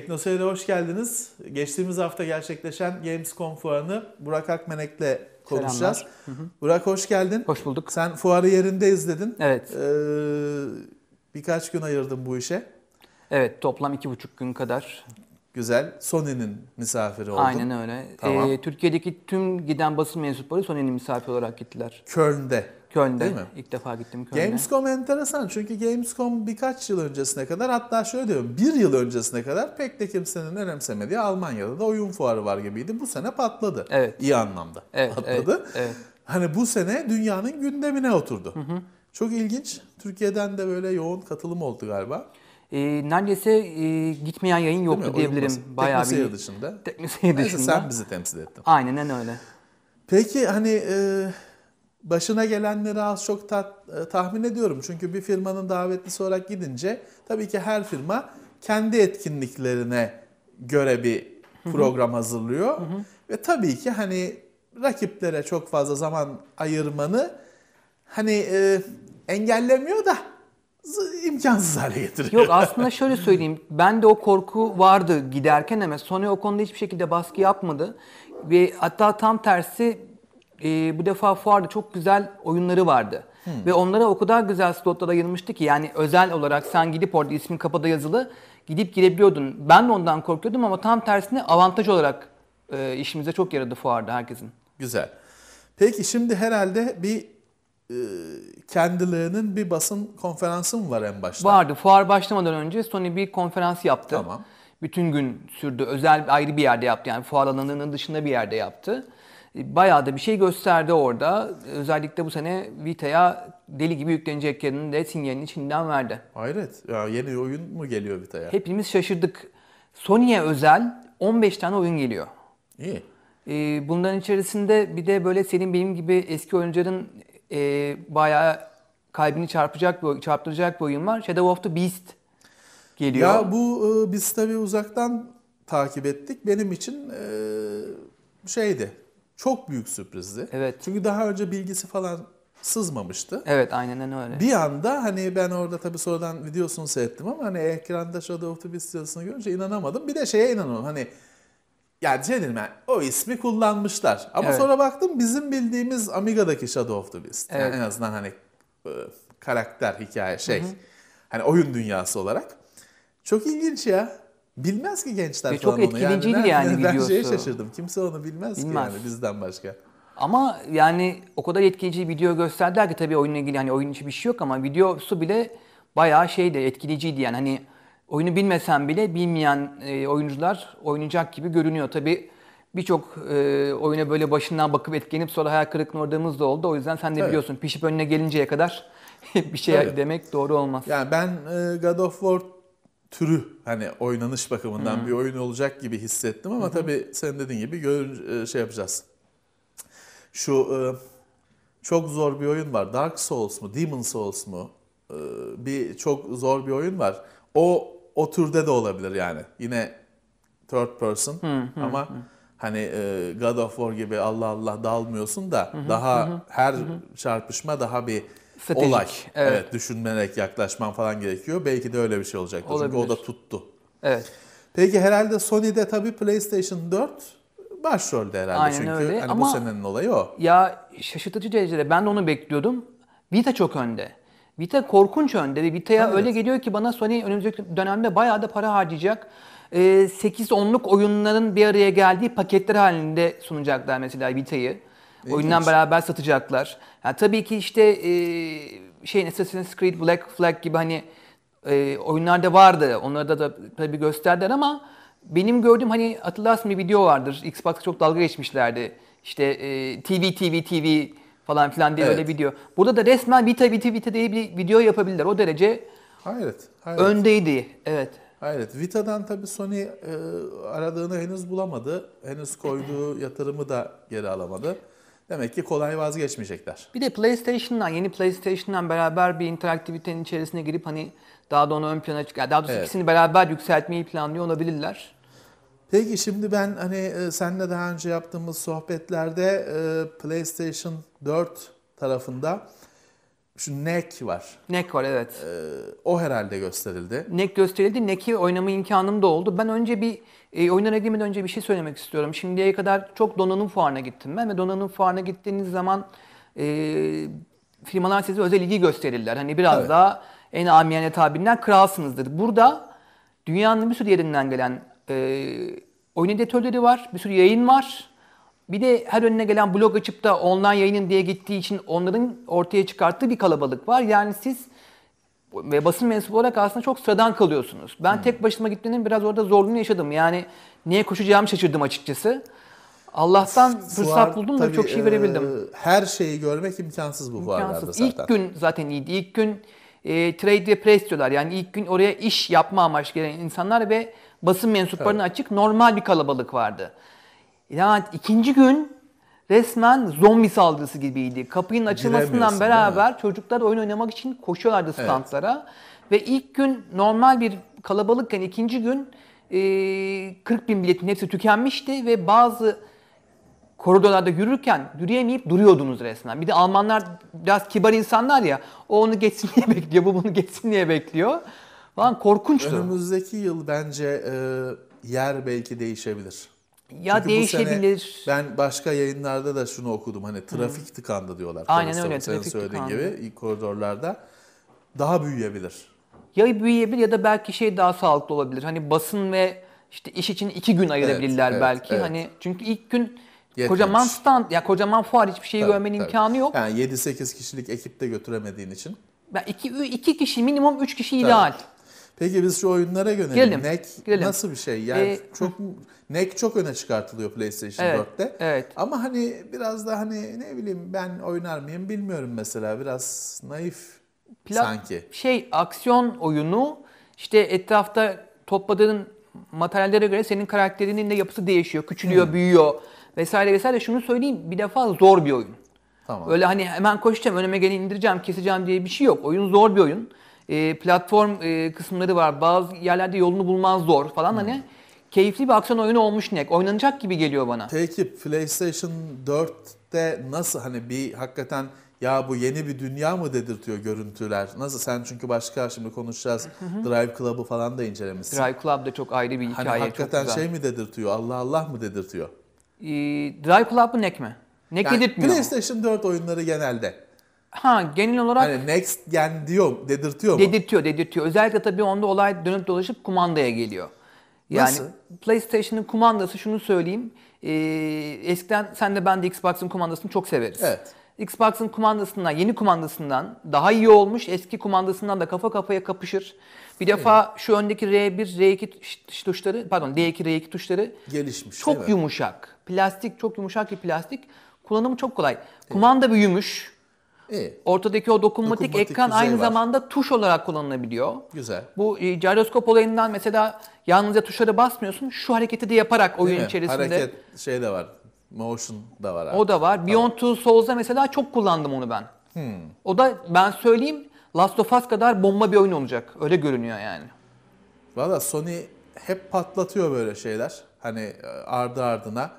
Teknoseyir'e hoş geldiniz. Geçtiğimiz hafta gerçekleşen Gamescom fuarını Burak Akmenek'le konuşacağız. Hı Burak hoş geldin. Hoş bulduk. Sen fuarı yerinde izledin. Evet. Ee, birkaç gün ayırdım bu işe. Evet toplam iki buçuk gün kadar. Güzel. Sony'nin misafiri oldun. Aynen öyle. Tamam. Ee, Türkiye'deki tüm giden basın mensupları Sony'nin misafiri olarak gittiler. Köln'de Köln'de. Değil mi? İlk defa gittim Köln'e. Gamescom enteresan çünkü Gamescom birkaç yıl öncesine kadar hatta şöyle diyorum bir yıl öncesine kadar pek de kimsenin önemsemediği Almanya'da da oyun fuarı var gibiydi. Bu sene patladı. Evet. İyi anlamda evet, patladı. Evet, evet. Hani bu sene dünyanın gündemine oturdu. Hı hı. Çok ilginç. Türkiye'den de böyle yoğun katılım oldu galiba. E, neredeyse e, gitmeyen yayın yoktu diyebilirim. Bayağı Tekno bir... dışında. Tekno dışında. Neyse sen bizi temsil ettin. Aynen öyle. Peki hani e, başına gelenleri az çok ta, e, tahmin ediyorum. Çünkü bir firmanın davetlisi olarak gidince tabii ki her firma kendi etkinliklerine göre bir program hazırlıyor. Ve tabii ki hani rakiplere çok fazla zaman ayırmanı hani e, engellemiyor da imkansız hale getiriyor. Yok aslında şöyle söyleyeyim. Ben de o korku vardı giderken ama Sony o konuda hiçbir şekilde baskı yapmadı. Ve hatta tam tersi e, bu defa fuarda çok güzel oyunları vardı. Hmm. Ve onlara o kadar güzel slotlara ayırmıştı ki yani özel olarak sen gidip orada ismin kapıda yazılı gidip girebiliyordun. Ben de ondan korkuyordum ama tam tersine avantaj olarak e, işimize çok yaradı fuarda herkesin. Güzel. Peki şimdi herhalde bir e, kendilerinin bir basın konferansı mı var en başta? Vardı. Fuar başlamadan önce Sony bir konferans yaptı. Tamam. Bütün gün sürdü. Özel ayrı bir yerde yaptı. Yani fuar alanının dışında bir yerde yaptı bayağı da bir şey gösterdi orada. Özellikle bu sene Vita'ya deli gibi yüklenecek yerini de sinyalini içinden verdi. Hayret. Ya yeni oyun mu geliyor Vita'ya? Hepimiz şaşırdık. Sony'e özel 15 tane oyun geliyor. İyi. Ee, Bundan içerisinde bir de böyle senin benim gibi eski oyuncuların e, bayağı kalbini çarpacak bir, çarptıracak bir oyun var. Shadow of the Beast geliyor. Ya bu e, biz tabii uzaktan takip ettik. Benim için e, şeydi çok büyük sürprizdi. Evet. Çünkü daha önce bilgisi falan sızmamıştı. Evet aynen öyle. Bir anda hani ben orada tabii sonradan videosunu seyrettim ama hani ekranda Shadow of the Beast yazısını görünce inanamadım. Bir de şeye inanamadım hani yani şey dedim yani, o ismi kullanmışlar. Ama evet. sonra baktım bizim bildiğimiz Amiga'daki Shadow of the Beast. Evet. Yani en azından hani e, karakter, hikaye, şey. Hı hı. Hani oyun dünyası olarak. Çok ilginç ya. Bilmez ki gençler Ve falan çok onu. Yani, yani, yani ben videosu. şeye şaşırdım. Kimse onu bilmez, bilmez. ki yani bizden başka. Ama yani o kadar etkileyici video gösterdiler ki tabii oyunla ilgili hani oyun içi bir şey yok ama videosu bile bayağı şeydi etkileyiciydi yani hani oyunu bilmesen bile bilmeyen e, oyuncular oynayacak gibi görünüyor. Tabii birçok e, oyuna böyle başından bakıp etkilenip sonra hayal kırıklığına uğradığımız da oldu. O yüzden sen de evet. biliyorsun pişip önüne gelinceye kadar bir şey evet. demek doğru olmaz. Yani ben e, God of War türü hani oynanış bakımından hmm. bir oyun olacak gibi hissettim ama hmm. tabii sen dediğin gibi gör, e, şey yapacağız. Şu e, çok zor bir oyun var. Dark Souls mu, Demon Souls mu? E, bir çok zor bir oyun var. O o türde de olabilir yani. Yine third person hmm. ama hmm. hani God of War gibi Allah Allah dalmıyorsun da hmm. daha her çarpışma daha bir Stratejik. olay. Evet. evet. Düşünmemek, yaklaşman falan gerekiyor. Belki de öyle bir şey olacak. Çünkü o da tuttu. Evet. Peki herhalde Sony'de tabii PlayStation 4 başrolde herhalde. Aynen Çünkü öyle. Hani Ama bu senenin olayı o. Ya şaşırtıcı derecede ben de onu bekliyordum. Vita çok önde. Vita korkunç önde ve Vita'ya evet. öyle geliyor ki bana Sony önümüzdeki dönemde bayağı da para harcayacak. 8-10'luk ee, oyunların bir araya geldiği paketler halinde sunacaklar mesela Vita'yı. Oyundan beraber satacaklar. Yani tabii ki işte e, şeyin Assassin's Creed Black Flag gibi hani e, oyunlarda vardı. Onlarda da tabii gösterdiler ama benim gördüğüm hani hatırlarsın bir video vardır. Xbox'a çok dalga geçmişlerdi. İşte e, TV TV TV falan filan diye evet. öyle video. Burada da resmen Vita Vita Vita diye bir video yapabilirler. O derece hayret, hayret. öndeydi. Evet. Hayret. Vita'dan tabii Sony e, aradığını henüz bulamadı. Henüz koyduğu yatırımı da geri alamadı. Demek ki kolay vazgeçmeyecekler. Bir de PlayStation'dan, yeni PlayStation'dan beraber bir interaktivitenin içerisine girip hani daha da onu ön plana çıkar. Daha doğrusu evet. ikisini beraber yükseltmeyi planlıyor olabilirler. Peki şimdi ben hani e, senle daha önce yaptığımız sohbetlerde e, PlayStation 4 tarafında şu Neck var. Neck var evet. Ee, o herhalde gösterildi. Neck gösterildi. Neck'i oynama imkanım da oldu. Ben önce bir e, oyunlara girmeden önce bir şey söylemek istiyorum. Şimdiye kadar çok donanım fuarına gittim ben ve donanım fuarına gittiğiniz zaman e, firmalar size özel ilgi gösterirler. Hani biraz evet. daha en amiyane tabirinden kralsınızdır. Burada dünyanın bir sürü yerinden gelen e, oyun editörleri var, bir sürü yayın var bir de her önüne gelen blog açıp da online yayının diye gittiği için onların ortaya çıkarttığı bir kalabalık var. Yani siz ve basın mensubu olarak aslında çok sıradan kalıyorsunuz. Ben hmm. tek başıma gitmenin biraz orada zorluğunu yaşadım. Yani niye koşacağımı şaşırdım açıkçası. Allah'tan fırsat buldum da çok şey verebildim. E, her şeyi görmek imkansız bu fuarlarda zaten. İlk gün zaten iyiydi. İlk gün e, trade ve press diyorlar. Yani ilk gün oraya iş yapma amaçlı gelen insanlar ve basın mensuplarına evet. açık normal bir kalabalık vardı. Yani ikinci gün resmen zombi saldırısı gibiydi. Kapının e, açılmasından beraber çocuklar oyun oynamak için koşuyorlardı standlara. Evet. Ve ilk gün normal bir kalabalıkken ikinci gün 40 e, bin biletin hepsi tükenmişti ve bazı koridorlarda yürürken yürüyemeyip duruyordunuz resmen. Bir de Almanlar biraz kibar insanlar ya. O onu geçsin diye bekliyor, bu bunu geçsin diye bekliyor. Falan korkunçtu. Önümüzdeki yıl bence e, yer belki değişebilir. Ya Çünkü değişebilir. Sene ben başka yayınlarda da şunu okudum hani trafik hmm. tıkandı diyorlar. Aynen öyle senin trafik söylediğin tıkandı. gibi koridorlarda daha büyüyebilir. Ya büyüyebilir ya da belki şey daha sağlıklı olabilir. Hani basın ve işte iş için iki gün ayırabilirler evet, belki. Evet, Hani çünkü ilk gün Yetmiş. kocaman stand ya kocaman fuar hiçbir şeyi görmen görmenin imkanı yok. Yani 7-8 kişilik ekipte götüremediğin için. Ben iki, iki kişi minimum 3 kişi ideal. Tabii. Peki biz şu oyunlara yönelim. Gelelim. nasıl bir şey? Yani ee, çok Neck çok öne çıkartılıyor PlayStation evet, 4'te. Evet. Ama hani biraz da hani ne bileyim ben oynar mıyım bilmiyorum mesela. Biraz naif Pla- sanki. Şey aksiyon oyunu işte etrafta topladığın materyallere göre senin karakterinin de yapısı değişiyor. Küçülüyor, hmm. büyüyor vesaire vesaire. Şunu söyleyeyim bir defa zor bir oyun. Tamam. Öyle hani hemen koşacağım, önüme geleni indireceğim, keseceğim diye bir şey yok. Oyun zor bir oyun. E, platform e, kısımları var. Bazı yerlerde yolunu bulmaz zor falan hmm. hani keyifli bir aksiyon oyunu olmuş Nek. Oynanacak gibi geliyor bana. Peki PlayStation 4'te nasıl hani bir hakikaten ya bu yeni bir dünya mı dedirtiyor görüntüler? Nasıl sen çünkü başka şimdi konuşacağız Drive Club'ı falan da incelemişsin. Drive Club da çok ayrı bir hani hikaye. Hani hakikaten şey mi dedirtiyor Allah Allah mı dedirtiyor? Ee, Drive Club mı Nek mi? Nek yani dedirtmiyor. PlayStation 4 oyunları genelde. Ha genel olarak... Hani next gen diyor, dedirtiyor mu? Dedirtiyor, dedirtiyor. Özellikle tabii onda olay dönüp dolaşıp kumandaya geliyor. Yani Nasıl? PlayStation'ın kumandası şunu söyleyeyim. E, eskiden sen de ben de Xbox'ın kumandasını çok severiz. Evet. Xbox'ın kumandasından, yeni kumandasından daha iyi olmuş. Eski kumandasından da kafa kafaya kapışır. Bir defa şu öndeki R1, R2 tuşları, pardon D2, R2 tuşları gelişmiş. Çok evet. yumuşak. Plastik, çok yumuşak bir plastik. Kullanımı çok kolay. Kumanda büyümüş. Ortadaki o dokunmatik, dokunmatik ekran aynı var. zamanda tuş olarak kullanılabiliyor. Güzel. Bu e, gyroskop olayından mesela yalnızca tuşlara basmıyorsun. Şu hareketi de yaparak oyun Değil içerisinde. Hareket şey de var. Motion da var. Abi. O da var. Tamam. Beyond Two Souls'da mesela çok kullandım onu ben. Hmm. O da ben söyleyeyim Last of Us kadar bomba bir oyun olacak. Öyle görünüyor yani. Valla Sony hep patlatıyor böyle şeyler. Hani e, ardı ardına.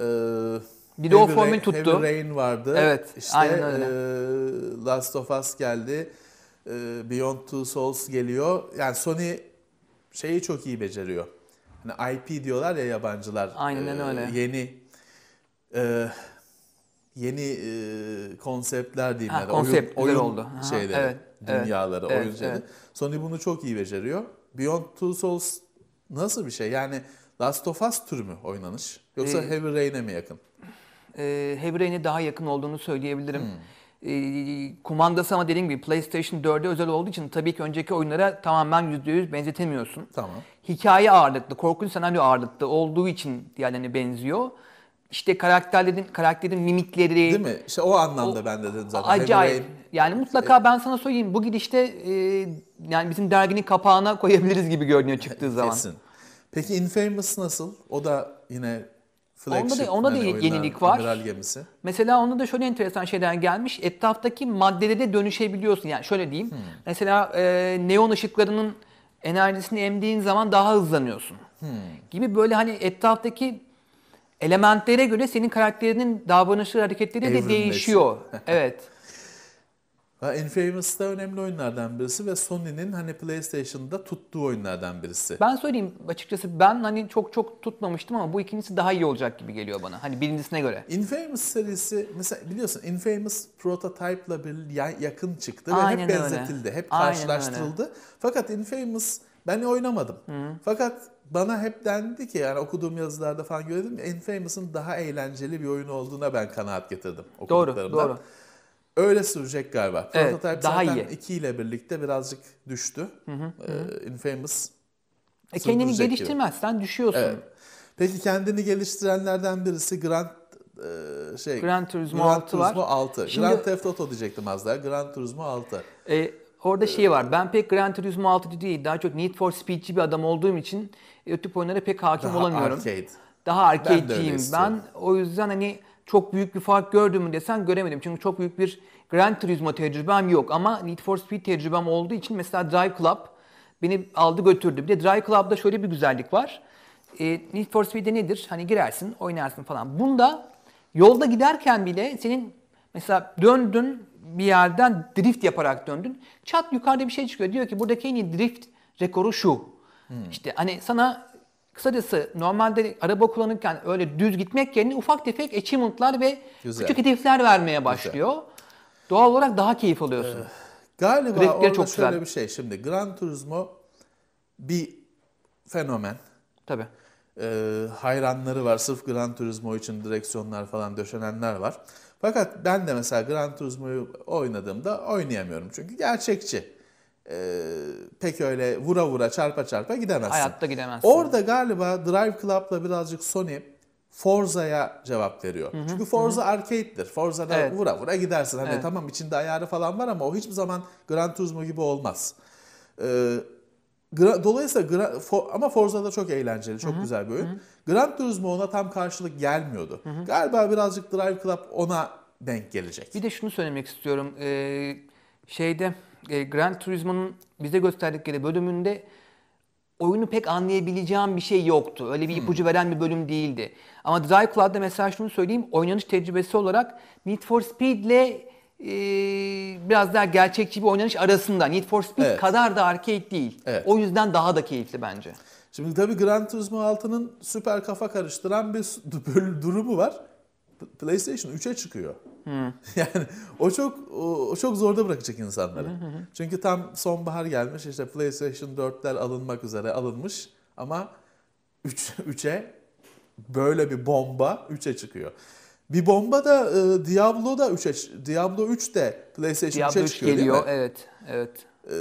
Ee, bir de Heavy o formül tuttu. Heavy Rain vardı. Evet. İşte, aynen öyle. E, Last of Us geldi. E, Beyond Two Souls geliyor. Yani Sony şeyi çok iyi beceriyor. Hani IP diyorlar ya yabancılar. Aynen e, öyle. Yeni e, yeni e, konseptler diyeyim ha, ya konsept, oyun, oyun oldu. Ha, evet, dünyaları, evet, oyun Evet. Sony bunu çok iyi beceriyor. Beyond Two Souls nasıl bir şey? Yani Last of Us türü mü oynanış? Yoksa ee, Heavy Rain'e mi yakın? e, ee, Heavy daha yakın olduğunu söyleyebilirim. Hmm. E, ee, kumandası ama dediğim gibi PlayStation 4'e özel olduğu için tabii ki önceki oyunlara tamamen %100 benzetemiyorsun. Tamam. Hikaye ağırlıklı, korkunç senaryo ağırlıklı olduğu için diğerlerine benziyor. İşte karakterlerin karakterin mimikleri. Değil mi? İşte o anlamda o, ben dedim zaten. Acayip. Yani mutlaka ben sana söyleyeyim bu gidişte e, yani bizim derginin kapağına koyabiliriz gibi görünüyor çıktığı zaman. Kesin. Peki Infamous nasıl? O da yine onda da, onda da yani yenilik var. gemisi. Mesela onda da şöyle enteresan şeyler gelmiş. Etraftaki maddelere dönüşebiliyorsun. Yani şöyle diyeyim. Hmm. Mesela e, neon ışıklarının enerjisini emdiğin zaman daha hızlanıyorsun. Hmm. Gibi böyle hani etraftaki elementlere göre senin karakterinin davranışları, hareketleri de değişiyor. evet. Infamous da önemli oyunlardan birisi ve Sony'nin hani PlayStation'da tuttuğu oyunlardan birisi. Ben söyleyeyim açıkçası ben hani çok çok tutmamıştım ama bu ikincisi daha iyi olacak gibi geliyor bana. Hani birincisine göre. Infamous serisi mesela biliyorsun Infamous Prototype'la bir yakın çıktı Aynen ve hep benzetildi. Öyle. Hep karşılaştırıldı. Aynen Fakat Infamous ben oynamadım. Hı. Fakat bana hep dendi ki yani okuduğum yazılarda falan gördüm Infamous'ın daha eğlenceli bir oyun olduğuna ben kanaat getirdim okuduklarımdan. Doğru, doğru. Öyle sürecek galiba. Evet, daha zaten iyi. 2 ile birlikte birazcık düştü. Hı hı, ee, Infamous. E kendini geliştirmezsen gibi. düşüyorsun. Evet. Peki kendini geliştirenlerden birisi Grand e, şey Grand Turismo Gran 6 Turismo 6. Şimdi, Gran Theft Auto diyecektim az daha. Grand Turismo 6. E, orada ee, şey var. Ben pek Grand Turismo 6 değil, daha çok Need for Speed'ci bir adam olduğum için o oyunlara pek hakim daha olamıyorum. Arcade. Daha arcade'ciyim ben. O yüzden hani çok büyük bir fark gördüm mü desen göremedim. Çünkü çok büyük bir Gran Turismo tecrübem yok ama Need for Speed tecrübem olduğu için mesela Drive Club beni aldı götürdü. Bir de Drive Club'da şöyle bir güzellik var. E, Need for Speed'de nedir? Hani girersin, oynarsın falan. Bunda yolda giderken bile senin mesela döndün bir yerden drift yaparak döndün. Çat yukarıda bir şey çıkıyor. Diyor ki buradaki en iyi drift rekoru şu. Hmm. İşte hani sana Kısacası normalde araba kullanırken öyle düz gitmek yerine ufak tefek achievement'lar ve Güzel. küçük hedefler vermeye başlıyor. Güzel. Doğal olarak daha keyif alıyorsun. Ee, galiba Grafikleri çok şöyle güzel. bir şey. Şimdi Gran Turismo bir fenomen. Tabii. Ee, hayranları var. Sırf Gran Turismo için direksiyonlar falan döşenenler var. Fakat ben de mesela Gran Turismo'yu oynadığımda oynayamıyorum. Çünkü gerçekçi e, pek öyle vura vura çarpa çarpa gidemezsin. Hayatta gidemezsin. Orada galiba Drive Club'la birazcık Sony Forza'ya cevap veriyor. Hı hı, Çünkü Forza hı. arcade'dir. Forza'da evet. vura vura gidersin. Hani evet. tamam içinde ayarı falan var ama o hiçbir zaman Gran Turismo gibi olmaz. Ee, Gra- Dolayısıyla Gra- For- ama Forza'da çok eğlenceli, çok Hı-hı. güzel bir oyun. Hı-hı. Gran Turismo ona tam karşılık gelmiyordu. Hı-hı. Galiba birazcık Drive Club ona denk gelecek. Bir de şunu söylemek istiyorum. Ee, şeyde e, Grand Turismo'nun bize gösterdikleri bölümünde oyunu pek anlayabileceğim bir şey yoktu. Öyle bir hmm. ipucu veren bir bölüm değildi. Ama Drive Club'da mesela şunu söyleyeyim. Oynanış tecrübesi olarak Need for Speed'le e, biraz daha gerçekçi bir oynanış arasında. Need for Speed evet. kadar da arcade değil. Evet. O yüzden daha da keyifli bence. Şimdi tabii Gran Turismo 6'nın süper kafa karıştıran bir durumu var. PlayStation 3'e çıkıyor. Hı. Yani o çok o, o çok zorda bırakacak insanları. Hı hı. Çünkü tam sonbahar gelmiş işte PlayStation 4'ler alınmak üzere alınmış ama 3 3'e böyle bir bomba 3'e çıkıyor. Bir bomba da e, Diablo da 3'e Diablo 3 de PlayStation 3'e çıkıyor geliyor, değil mi? Evet, evet. Ee,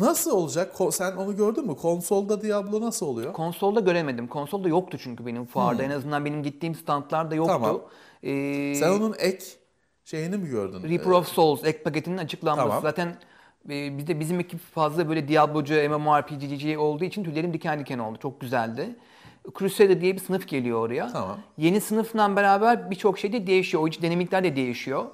nasıl olacak? Sen onu gördün mü? Konsolda Diablo nasıl oluyor? Konsolda göremedim. Konsolda yoktu çünkü benim fuarda. Hmm. En azından benim gittiğim standlarda yoktu. Tamam. Ee, Sen onun ek şeyini mi gördün? Reaper ee, of Souls ek paketinin açıklanması. Tamam. Zaten e, bizde bizim ekip fazla böyle Diablocu, MMORPG'ci olduğu için tüylerim diken diken oldu. Çok güzeldi. Crusader diye bir sınıf geliyor oraya. Tamam. Yeni sınıfla beraber birçok şey de değişiyor. Oyuncu dinamikler de değişiyor.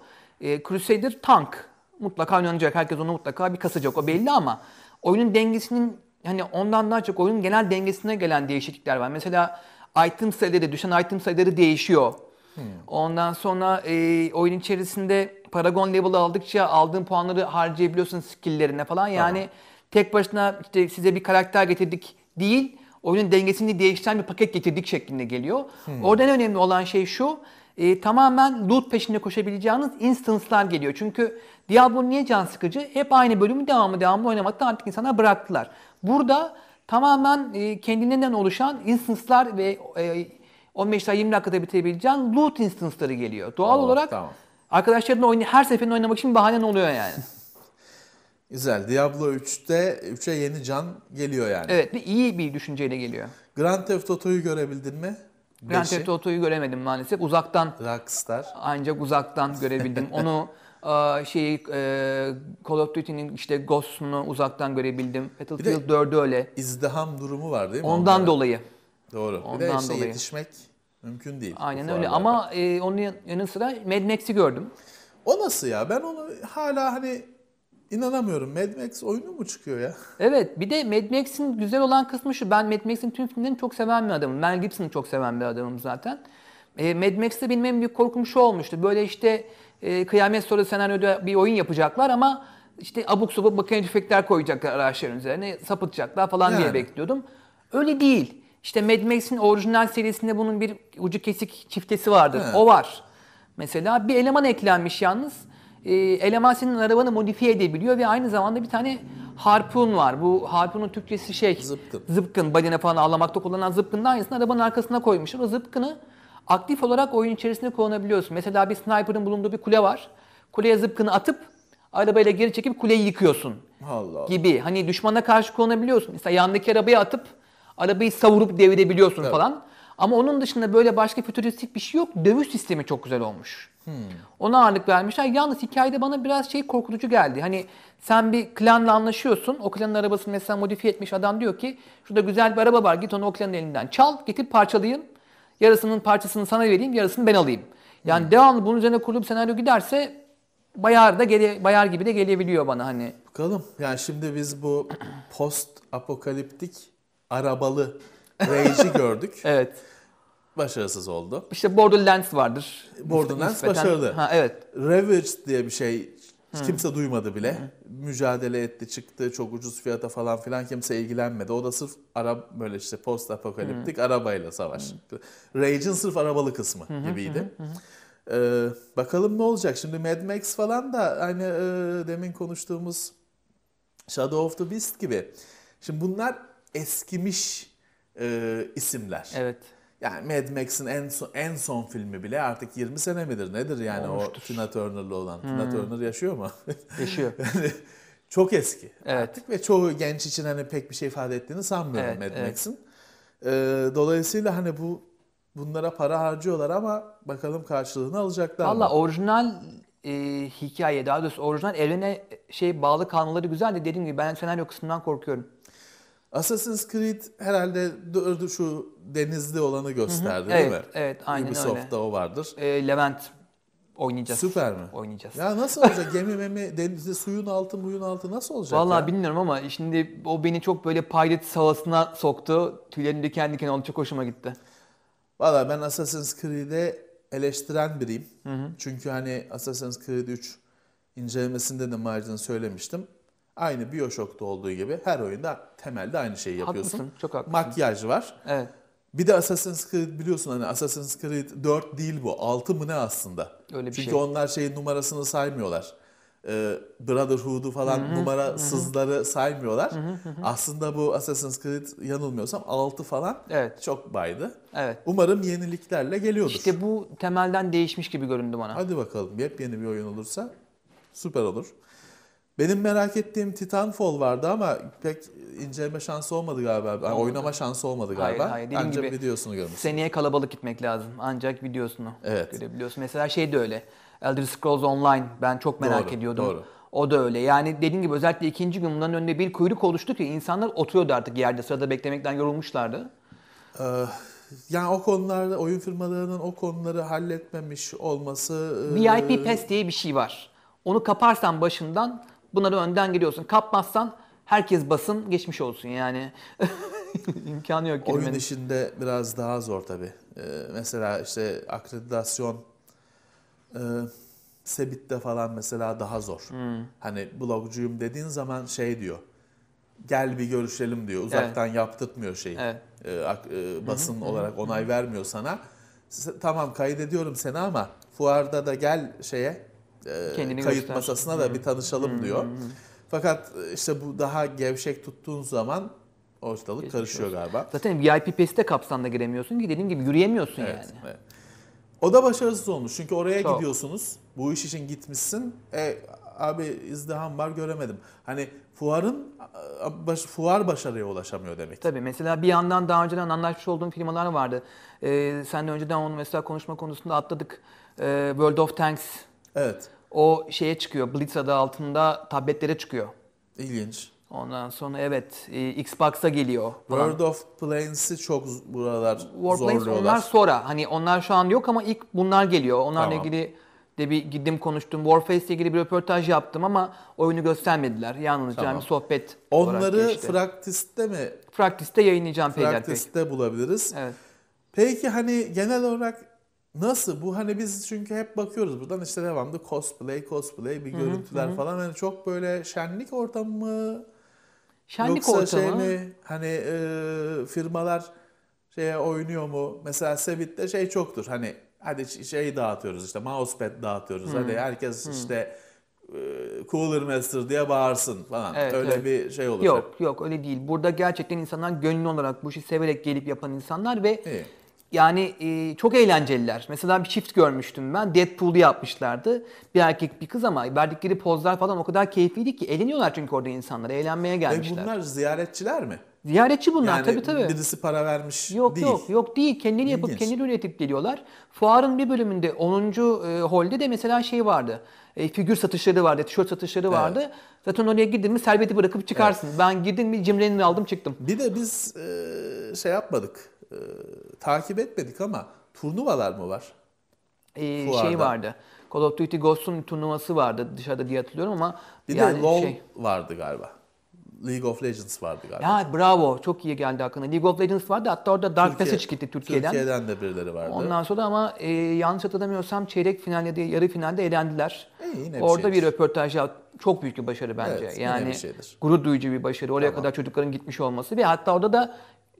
E, Crusader tank mutlaka oynanacak. Herkes onu mutlaka bir kasacak. O belli ama oyunun dengesinin hani ondan daha çok oyunun genel dengesine gelen değişiklikler var. Mesela item sayıları, düşen item sayıları değişiyor. Hmm. Ondan sonra e, oyun içerisinde Paragon level aldıkça aldığın puanları harcayabiliyorsun skill'lerine falan. Yani Aha. tek başına işte size bir karakter getirdik değil, oyunun dengesini değiştiren bir paket getirdik şeklinde geliyor. Hmm. Orada en önemli olan şey şu, e, tamamen loot peşinde koşabileceğiniz instance'lar geliyor. Çünkü Diablo niye can sıkıcı? Hep aynı bölümü devamı devamlı oynamakta artık insanlar bıraktılar. Burada tamamen e, kendinden oluşan instance'lar ve e, 15 ila 20 dakikada bitirebileceğin loot instance'ları geliyor. Doğal tamam, olarak tamam. Arkadaşların oyna her seferinde oynamak için bahane oluyor yani. Güzel. Diablo 3'te 3'e yeni can geliyor yani. Evet, bir iyi bir düşünceyle geliyor. Grand Theft Auto'yu görebildin mi? Grand Theft Auto'yu göremedim maalesef. Uzaktan. Rockstar. Ancak uzaktan görebildim. Onu şey, Call of Duty'nin işte Ghost'unu uzaktan görebildim. Battlefield 4'ü öyle. İzdiham durumu var değil mi? Ondan onlara? dolayı. Doğru. Bir Ondan de işte dolayı. yetişmek mümkün değil. Aynen öyle varlarda. ama e, onun yanı sıra Mad Max'i gördüm. O nasıl ya? Ben onu hala hani İnanamıyorum. Mad Max oyunu mu çıkıyor ya? Evet. Bir de Mad Max'in güzel olan kısmı şu. Ben Mad Max'in tüm filmlerini çok seven bir adamım. Mel Gibson'ı çok seven bir adamım zaten. E, Mad Max'te benim en büyük korkum şu olmuştu. Böyle işte e, kıyamet sonra senaryoda bir oyun yapacaklar ama işte abuk sabuk makine tüfekler koyacaklar araçların üzerine. Sapıtacaklar falan yani. diye bekliyordum. Öyle değil. İşte Mad Max'in orijinal serisinde bunun bir ucu kesik çiftesi vardır. Evet. O var. Mesela bir eleman eklenmiş yalnız e, eleman senin arabanı modifiye edebiliyor ve aynı zamanda bir tane harpun var. Bu harpunun Türkçesi şey zıpkın. Zıpkın. Balina falan ağlamakta kullanılan zıpkının aynısını arabanın arkasına koymuşlar. O zıpkını aktif olarak oyun içerisinde kullanabiliyorsun. Mesela bir sniper'ın bulunduğu bir kule var. Kuleye zıpkını atıp arabayla geri çekip kuleyi yıkıyorsun. Allah, gibi. Hani düşmana karşı kullanabiliyorsun. Mesela yandaki arabaya atıp arabayı savurup devirebiliyorsun evet. falan. Ama onun dışında böyle başka fütüristik bir şey yok. Dövüş sistemi çok güzel olmuş. Hmm. Ona ağırlık vermişler. Yalnız hikayede bana biraz şey korkutucu geldi. Hani sen bir klanla anlaşıyorsun. O klanın arabasını mesela modifiye etmiş adam diyor ki şurada güzel bir araba var git onu o klanın elinden çal getir parçalayayım. Yarısının parçasını sana vereyim yarısını ben alayım. Yani hmm. devamlı bunun üzerine kurulu bir senaryo giderse bayar da gele, bayar gibi de gelebiliyor bana hani. Bakalım. Yani şimdi biz bu post apokaliptik arabalı Rage'i gördük. evet. Başarısız oldu. İşte Borderlands vardır. Borderlands Nispeten. başarılı. Ha, evet. Ravaged diye bir şey hiç hmm. kimse duymadı bile. Hmm. Mücadele etti, çıktı çok ucuz fiyata falan filan kimse ilgilenmedi. O da sırf Arap böyle işte post apokaliptik hmm. arabayla savaş. Hmm. Rage'in sırf arabalı kısmı hmm. hmm gibiydi. Hmm, hmm. Ee, bakalım ne olacak? Şimdi Mad Max falan da aynı hani, e, demin konuştuğumuz Shadow of the Beast gibi. Şimdi bunlar eskimiş e, isimler. Evet. Yani Mad Max'in en son, en son filmi bile artık 20 sene midir nedir yani Olmuştur. o Tina Turner'lı olan. Hmm. Tina Turner yaşıyor mu? Yaşıyor. yani çok eski evet. artık ve çoğu genç için hani pek bir şey ifade ettiğini sanmıyorum evet, Mad evet. Max'in. Ee, dolayısıyla hani bu bunlara para harcıyorlar ama bakalım karşılığını alacaklar Valla mı? orijinal e, hikaye daha doğrusu orijinal evrene e, şey bağlı kalmaları güzel de dediğim gibi ben senaryo kısmından korkuyorum. Assassin's Creed herhalde dördü şu denizli olanı gösterdi Hı-hı. değil evet, mi? Evet, aynen Ubisoft'ta öyle. Ubisoft'ta o vardır. E, Levent oynayacağız. Süper mi? Oynayacağız. Ya nasıl olacak? Gemi memi, denizde suyun altı, muyun altı nasıl olacak? Valla bilmiyorum ama şimdi o beni çok böyle Pirates havasına soktu. Tüylerim diken diken oldu. Çok hoşuma gitti. Valla ben Assassin's Creed'e eleştiren biriyim. Hı hı. Çünkü hani Assassin's Creed 3 incelemesinde de Marjin'e söylemiştim. Aynı Bioshock'ta olduğu gibi her oyunda temelde aynı şeyi yapıyorsun. Haklısın, çok haklısın. Makyaj var. Evet. Bir de Assassin's Creed biliyorsun hani Assassin's Creed 4 değil bu. 6 mı ne aslında? Öyle bir Çünkü şey. onlar şeyin numarasını saymıyorlar. Ee, Brotherhood'u falan Hı-hı, numarasızları hı. saymıyorlar. Hı-hı. Aslında bu Assassin's Creed yanılmıyorsam 6 falan evet. çok baydı. Evet. Umarım yeniliklerle geliyordur. İşte bu temelden değişmiş gibi göründü bana. Hadi bakalım yepyeni bir oyun olursa süper olur. Benim merak ettiğim Titanfall vardı ama pek inceleme şansı olmadı galiba. Yani oynama şansı olmadı galiba. Hayır, hayır. Ancak gibi, videosunu görmüşsün. Seneye kalabalık gitmek lazım. Ancak videosunu evet. görebiliyorsun. Mesela şey de öyle. Elder Scrolls Online ben çok merak doğru, ediyordum. Doğru. O da öyle. Yani dediğim gibi özellikle ikinci gün bunların önünde bir kuyruk oluştu ki insanlar oturuyordu artık yerde. Sırada beklemekten yorulmuşlardı. Ee, yani o konularda oyun firmalarının o konuları halletmemiş olması... VIP e... Pass diye bir şey var. Onu kaparsan başından Bunları önden gidiyorsun. Kapmazsan herkes basın geçmiş olsun yani. İmkanı yok girmenin. Oyun işinde biraz daha zor tabii. Ee, mesela işte akreditasyon e, Sebit'te falan mesela daha zor. Hmm. Hani blogcuyum dediğin zaman şey diyor. Gel bir görüşelim diyor. Uzaktan evet. yaptırtmıyor şeyi. Evet. Ee, e, e, basın hı olarak onay hı vermiyor sana. Tamam kaydediyorum seni ama fuarda da gel şeye e, kayıt masasına da bir tanışalım hmm. diyor. Hmm. Fakat işte bu daha gevşek tuttuğun zaman ortalık Geçmiş karışıyor olsun. galiba. Zaten VIP peste kapsamda giremiyorsun ki dediğim gibi yürüyemiyorsun evet, yani. Evet. O da başarısız olmuş. Çünkü oraya Çok. gidiyorsunuz. Bu iş için gitmişsin. E, abi izdiham var göremedim. Hani fuarın baş, fuar başarıya ulaşamıyor demek. Tabii mesela bir yandan daha önceden anlaşmış olduğum firmalar vardı. Ee, sen de önceden onu mesela konuşma konusunda atladık. Ee, World of Tanks Evet. O şeye çıkıyor. Blitz adı altında tabletlere çıkıyor. İlginç. Ondan sonra evet e, Xbox'a geliyor. World of Planes'i çok buralar Warplanes zorluyorlar. onlar sonra. Hani onlar şu an yok ama ilk bunlar geliyor. Onlarla Tamam. ilgili de bir gittim konuştum. Warface ile ilgili bir röportaj yaptım ama oyunu göstermediler. Yalnızca Tamam. bir hani sohbet Onları geçti. Fraktis'te mi? Practice'te yayınlayacağım peyderpey. Fraktis'te bulabiliriz. Evet. Peki hani genel olarak Nasıl? Bu hani biz çünkü hep bakıyoruz buradan işte devamlı cosplay, cosplay bir görüntüler hı hı. falan. Hani çok böyle şenlik ortamı mı? Şenlik Yoksa ortamı. şey mi? Hani e, firmalar şeye oynuyor mu? Mesela Sevit'te şey çoktur. Hani hadi şey dağıtıyoruz işte mousepad dağıtıyoruz. Hmm. Hadi herkes hmm. işte e, Cooler Master diye bağırsın falan. Evet, öyle evet. bir şey olur. Yok yok öyle değil. Burada gerçekten insanlar gönüllü olarak bu işi severek gelip yapan insanlar ve İyi. Yani e, çok eğlenceliler. Mesela bir çift görmüştüm ben. Deadpool'u yapmışlardı. Bir erkek bir kız ama verdikleri pozlar falan o kadar keyifliydi ki. Eğleniyorlar çünkü orada insanlar. Eğlenmeye gelmişler. E bunlar ziyaretçiler mi? Ziyaretçi bunlar yani tabii tabii. Birisi para vermiş yok, değil. Yok yok değil. Kendini İlginç. yapıp kendini üretip geliyorlar. Fuarın bir bölümünde 10. E, holde de mesela şey vardı. E, figür satışları vardı, tişört satışları evet. vardı. Zaten oraya girdin mi serveti bırakıp çıkarsın. Evet. Ben girdim mi cimrenini aldım çıktım. Bir de biz e, şey yapmadık e, takip etmedik ama turnuvalar mı var? Ee, şey vardı. Call of Duty Ghost'un turnuvası vardı dışarıda diye hatırlıyorum ama bir yani de LoL şey... vardı galiba. League of Legends vardı galiba. Ya bravo çok iyi geldi hakkında. League of Legends vardı hatta orada Dark Türkiye, Passage gitti Türkiye'den. Türkiye'den de birileri vardı. Ondan sonra ama e, yanlış hatırlamıyorsam çeyrek finalde de yarı finalde elendiler. E, yine orada bir, şeydir. bir röportaj yap çok büyük bir başarı bence. Evet, yani bir gurur duyucu bir başarı. Oraya tamam. kadar çocukların gitmiş olması ve hatta orada da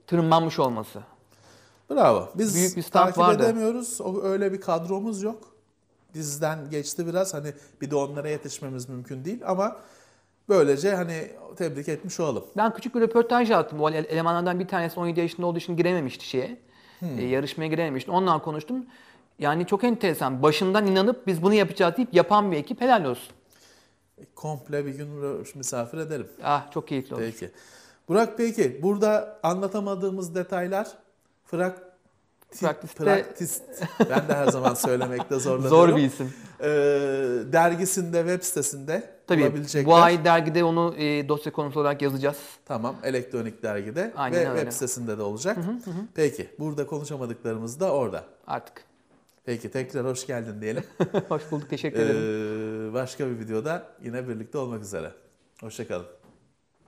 tırmanmış olması. Bravo. Biz Büyük bir takip vardı. edemiyoruz. O, öyle bir kadromuz yok. Dizden geçti biraz. Hani bir de onlara yetişmemiz mümkün değil ama böylece hani tebrik etmiş olalım. Ben küçük bir röportaj yaptım. O elemanlardan bir tanesi 17 yaşında olduğu için girememişti şeye. Hmm. E, yarışmaya girememişti. Onunla konuştum. Yani çok enteresan. Başından inanıp biz bunu yapacağız deyip yapan bir ekip helal olsun. E, komple bir gün misafir ederim. Ah çok keyifli olur. Peki. Burak peki burada anlatamadığımız detaylar Frak Praktiste... Praktist. Ben de her zaman söylemekte zorlanıyorum. Zor bir isim. Ee, dergisinde, web sitesinde Tabii, bulabilecekler. Bu ay dergide onu e, dosya konusu olarak yazacağız. Tamam. Elektronik dergide Aynen ve öyle. web sitesinde de olacak. Hı hı hı. Peki. Burada konuşamadıklarımız da orada. Artık. Peki. Tekrar hoş geldin diyelim. hoş bulduk. Teşekkür ederim. Ee, başka bir videoda yine birlikte olmak üzere. Hoşçakalın.